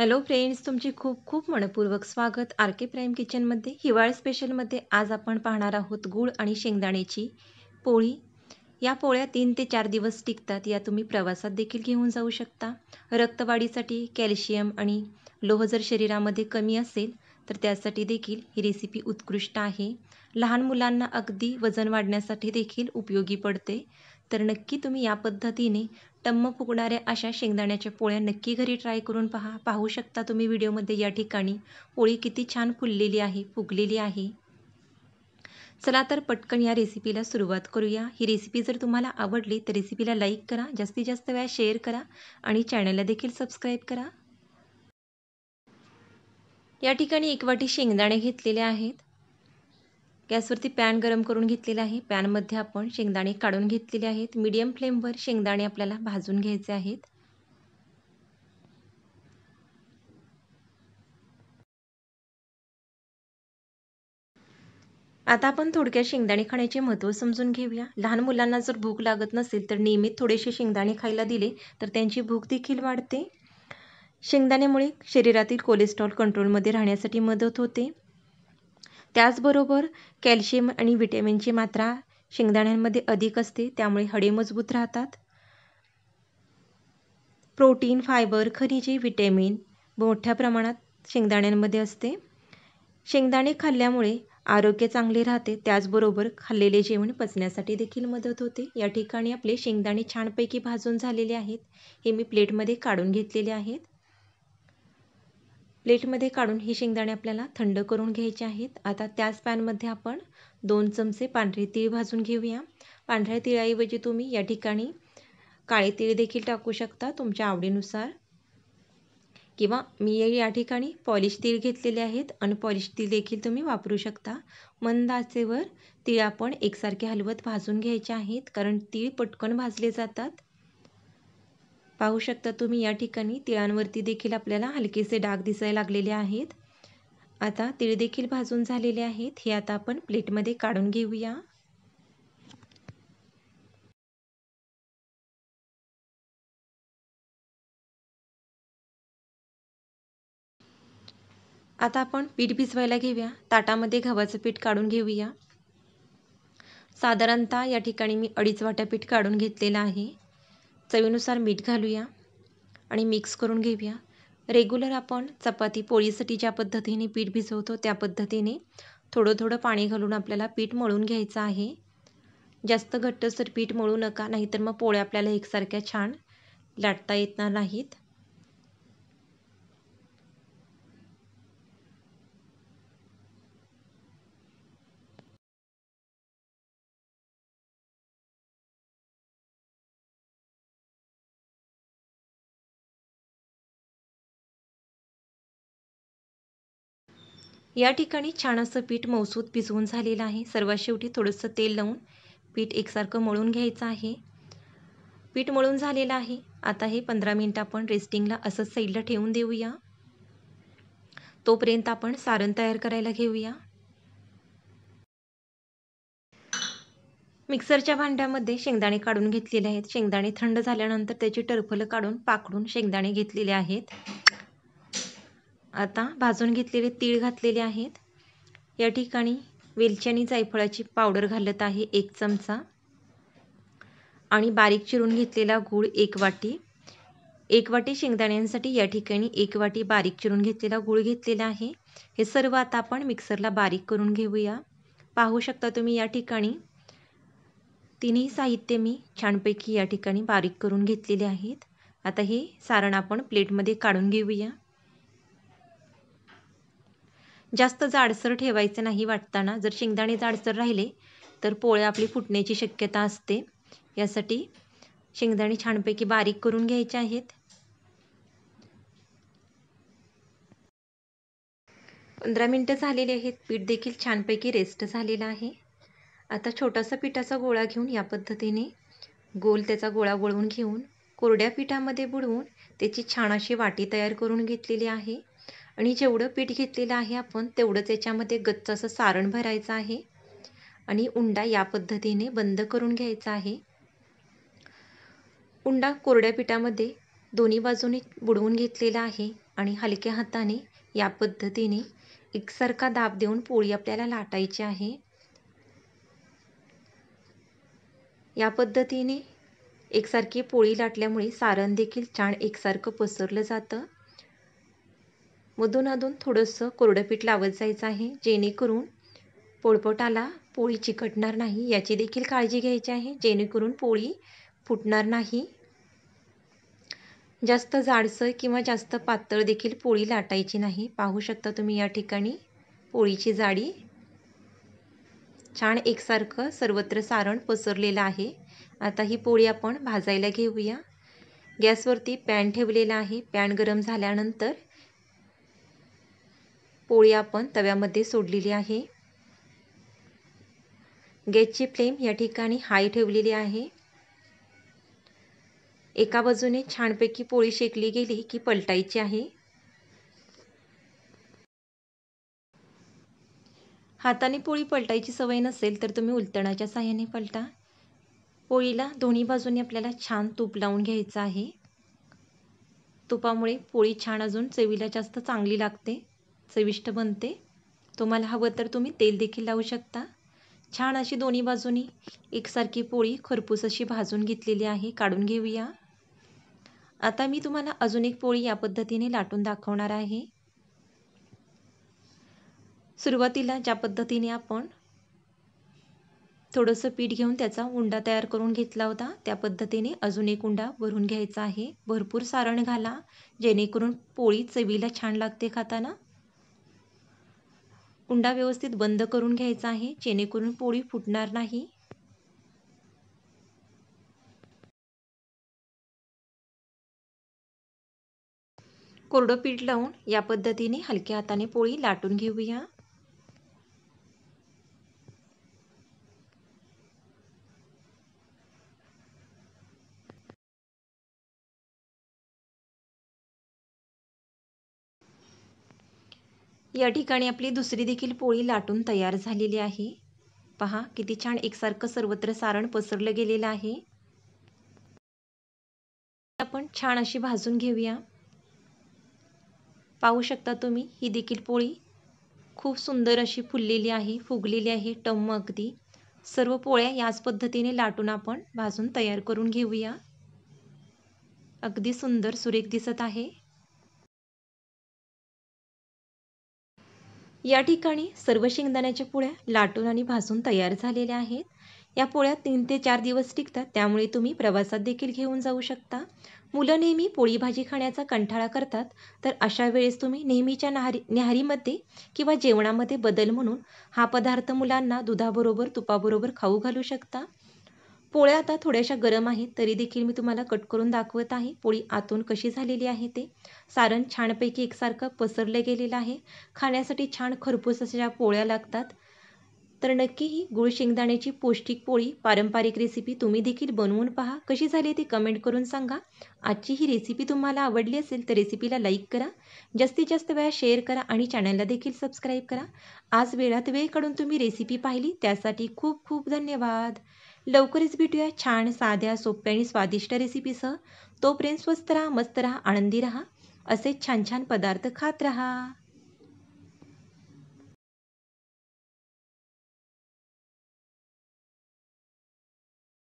hello friends तुमचे खूप खूप मनपूर्वक स्वागत आर के प्राईम किचनमध्ये हिवाळी स्पेशलमध्ये आज आपण पाहणार आहोत गूळ आणि शेंगदाण्याची पोळी या पोळ्या तीन ते चार दिवस टिकतात या तुम्ही प्रवासात देखील घेऊन जाऊ शकता रक्तवाढीसाठी कॅल्शियम आणि लोह जर शरीरामध्ये कमी असेल तर त्यासाठी देखील ही रेसिपी उत्कृष्ट आहे लहान मुलांना अगदी वजन वाढण्यासाठी देखील उपयोगी पडते तर नक्की तुम्ही या पद्धतीने टम्म फुगणाऱ्या अशा शेंगदाण्याच्या पोळ्या नक्की घरी ट्राय करून पहा पाहू शकता तुम्ही व्हिडिओमध्ये या ठिकाणी पोळी किती छान फुललेली आहे फुगलेली आहे चला तर पटकन या रेसिपीला सुरुवात करूया ही रेसिपी जर तुम्हाला आवडली तर रेसिपीला लाईक करा जास्तीत जास्त वेळा शेअर करा आणि चॅनलला देखील सबस्क्राईब करा या ठिकाणी एक वाटी शेंगदाणे घेतलेले आहेत गॅसवरती पॅन गरम करून घेतलेला आहे पॅनमध्ये आपण शेंगदाणे काढून घेतलेले आहेत मीडियम फ्लेमवर शेंगदाणे आपल्याला भाजून घ्यायचे आहेत आता आपण थोडक्यात शेंगदाणे खाण्याचे महत्त्व समजून घेऊया लहान मुलांना जर भूक लागत नसेल तर नियमित थोडेसे शेंगदाणे खायला दिले तर त्यांची भूक देखील वाढते शेंगदाण्यामुळे शरीरातील कोलेस्ट्रॉल कंट्रोलमध्ये राहण्यासाठी मदत होते त्याचबरोबर कॅल्शियम आणि विटॅमिनची मात्रा शेंगदाण्यांमध्ये अधिक असते त्यामुळे हाडे मजबूत राहतात प्रोटीन फायबर खनिजे विटॅमिन मोठ्या प्रमाणात शेंगदाण्यांमध्ये असते शेंगदाणे खाल्ल्यामुळे आरोग्य चांगले राहते त्याचबरोबर खाल्लेले जेवण पचण्यासाठी देखील मदत होते या ठिकाणी आपले शेंगदाणे छानपैकी भाजून झालेले आहेत हे मी प्लेटमध्ये काढून घेतलेले आहेत प्लेटमध्ये काढून ही शेंगदाणे आपल्याला थंड करून घ्यायचे आहेत आता त्याच पॅनमध्ये आपण दोन चमचे पांढरे तीळ भाजून घेऊया पांढऱ्या तिळाऐवजी तुम्ही या ठिकाणी काळे तीळ देखील टाकू शकता तुमच्या आवडीनुसार किंवा मी या ठिकाणी पॉलिश तीळ घेतलेले आहेत अनपॉलिश तीळ देखील तुम्ही वापरू शकता मंद आचेवर तीळ आपण एकसारखे हलवत भाजून घ्यायचे आहेत कारण तीळ पटकन भाजले जातात पाहू शकता तुम्ही या ठिकाणी तिळांवरती देखील आपल्याला हलकेसे डाग दिसायला लागलेले आहेत आता तिळ देखील भाजून झालेले आहेत हे आता आपण प्लेटमध्ये काढून घेऊया आता आपण पीठ भिजवायला घेऊया ताटामध्ये गव्हाचं पीठ काढून घेऊया साधारणतः या ठिकाणी मी अडीच वाट्या पीठ काढून घेतलेलं आहे चवीनुसार मीठ घालूया आणि मिक्स करून घेऊया रेग्युलर आपण चपाती पोळीसाठी ज्या पद्धतीने पीठ भिजवतो त्या पद्धतीने थोडं थोडं पाणी घालून आपल्याला पीठ मळून घ्यायचं आहे जास्त घट्टसर पीठ मळू नका नाहीतर मग पोळ्या आपल्याला एकसारख्या छान लाटता येणार नाहीत या ठिकाणी छान असं पीठ मौसूद भिजवून झालेलं आहे सर्वात शेवटी थोडंसं तेल लावून पीठ एकसारखं मळून घ्यायचं आहे पीठ मळून झालेलं आहे आता हे पंधरा मिनटं आपण रेस्टिंगला असंच साईडला ठेवून देऊया तोपर्यंत आपण सारण तयार करायला घेऊया मिक्सरच्या भांड्यामध्ये शेंगदाणे काढून घेतलेले आहेत शेंगदाणे थंड झाल्यानंतर त्याची टरफलं काढून पाकडून शेंगदाणे घेतलेले आहेत आता भाजून घेतलेले तीळ घातलेले आहेत या ठिकाणी वेलची आणि जायफळाची पावडर घालत आहे एक चमचा आणि बारीक चिरून घेतलेला गूळ एक वाटी एक वाटी शेंगदाण्यांसाठी या ठिकाणी एक वाटी बारीक चिरून घेतलेला गूळ घेतलेला आहे हे सर्व आता आपण मिक्सरला बारीक करून घेऊया पाहू शकता तुम्ही या ठिकाणी तिन्ही साहित्य मी छानपैकी या ठिकाणी बारीक करून घेतलेले आहेत आता हे सारण आपण प्लेटमध्ये काढून घेऊया जास्त जाडसर ठेवायचं नाही वाटताना जर शेंगदाणे जाडसर राहिले तर पोळे आपली फुटण्याची शक्यता असते यासाठी शेंगदाणे छानपैकी बारीक करून घ्यायचे आहेत पंधरा मिनटं झालेली आहेत पीठ देखील छानपैकी रेस्ट झालेला आहे आता छोटासा पिठाचा गोळा घेऊन या पद्धतीने गोल त्याचा गोळा वळवून घेऊन कोरड्या पिठामध्ये बुडवून त्याची छान अशी वाटी तयार करून घेतलेली आहे आणि जेवढं पीठ घेतलेलं आहे आपण तेवढं त्याच्यामध्ये गच्च असं सारण भरायचं आहे आणि उंडा या पद्धतीने बंद करून घ्यायचा आहे उंडा कोरड्या पिठामध्ये दोन्ही बाजूने बुडवून घेतलेला आहे आणि हलक्या हाताने या पद्धतीने एकसारखा दाब देऊन पोळी आपल्याला लाटायची आहे या पद्धतीने एकसारखी पोळी लाटल्यामुळे सारण देखील छान एकसारखं पसरलं जातं अधून थोडंसं कोरडं पीठ लावत जायचं आहे जेणेकरून पोळपोटाला पोळी चिकटणार नाही याची देखील काळजी घ्यायची आहे जेणेकरून पोळी फुटणार नाही जास्त जाडसर किंवा जास्त पातळ देखील पोळी लाटायची नाही पाहू शकता तुम्ही या ठिकाणी पोळीची जाडी छान एकसारखं सर्वत्र सारण पसरलेलं आहे आता ही पोळी आपण भाजायला घेऊया गॅसवरती पॅन ठेवलेला आहे पॅन गरम झाल्यानंतर पोळी आपण तव्यामध्ये सोडलेली आहे गॅसची फ्लेम या ठिकाणी हाय ठेवलेली आहे एका बाजूने छानपैकी पोळी शेकली गेली की पलटायची आहे हाताने पोळी पलटायची सवय नसेल तर तुम्ही उलटणाच्या साह्याने पलटा पोळीला दोन्ही बाजूने आपल्याला छान तूप लावून घ्यायचं आहे तुपामुळे पोळी छान अजून चवीला जास्त चांगली लागते चविष्ट बनते तुम्हाला हवं तर तुम्ही तेल देखील लावू शकता छान अशी दोन्ही बाजूनी एकसारखी पोळी खरपूस अशी भाजून घेतलेली आहे काढून घेऊया आता मी तुम्हाला अजून एक पोळी या पद्धतीने लाटून दाखवणार आहे सुरुवातीला ज्या पद्धतीने आपण थोडंसं पीठ घेऊन त्याचा उंडा तयार करून घेतला होता त्या पद्धतीने अजून एक उंडा भरून घ्यायचा आहे भरपूर सारण घाला जेणेकरून पोळी चवीला छान लागते खाताना उंडा व्यवस्थित बंद करून घ्यायचा आहे जेणेकरून पोळी फुटणार नाही कोरडं पीठ लावून या पद्धतीने हलक्या हाताने पोळी लाटून घेऊया या ठिकाणी आपली दुसरी देखील पोळी लाटून तयार झालेली आहे पहा किती छान एकसारखं सर्वत्र सारण पसरलं गेलेलं आहे आपण छान अशी भाजून घेऊया पाहू शकता तुम्ही ही देखील पोळी खूप सुंदर अशी फुललेली आहे फुगलेली आहे टम्म अगदी सर्व पोळ्या याच पद्धतीने लाटून आपण भाजून तयार करून घेऊया अगदी सुंदर सुरेख दिसत आहे या ठिकाणी सर्व शेंगदाण्याच्या पोळ्या लाटून आणि भाजून तयार झालेल्या आहेत या पोळ्या तीन ते चार दिवस टिकतात त्यामुळे तुम्ही प्रवासात देखील घेऊन जाऊ शकता मुलं नेहमी पोळी भाजी खाण्याचा कंटाळा करतात तर अशा वेळेस तुम्ही नेहमीच्या नहारी न्याहारीमध्ये किंवा जेवणामध्ये बदल म्हणून हा पदार्थ मुलांना दुधाबरोबर तुपाबरोबर खाऊ घालू शकता पोळ्या आता थोड्याशा गरम आहेत तरी देखील मी तुम्हाला कट करून दाखवत आहे पोळी आतून कशी झालेली आहे ते सारण छानपैकी एकसारखं पसरलं गेलेलं आहे खाण्यासाठी छान खरपूस अशा पोळ्या लागतात तर नक्की ही गुळ शेंगदाण्याची पौष्टिक पोळी पारंपरिक रेसिपी तुम्ही देखील बनवून पहा कशी झाली ती कमेंट करून सांगा आजची ही रेसिपी तुम्हाला आवडली असेल तर रेसिपीला लाईक करा जास्तीत जास्त वेळा शेअर करा आणि चॅनलला देखील सबस्क्राईब करा आज वेळात वेळ काढून तुम्ही रेसिपी पाहिली त्यासाठी खूप खूप धन्यवाद लवकरच भेटूया छान साध्या सोप्या आणि स्वादिष्ट रेसिपीसह तोपर्यंत स्वस्त राहा मस्त राहा आनंदी राहा असे छान छान पदार्थ खात राहा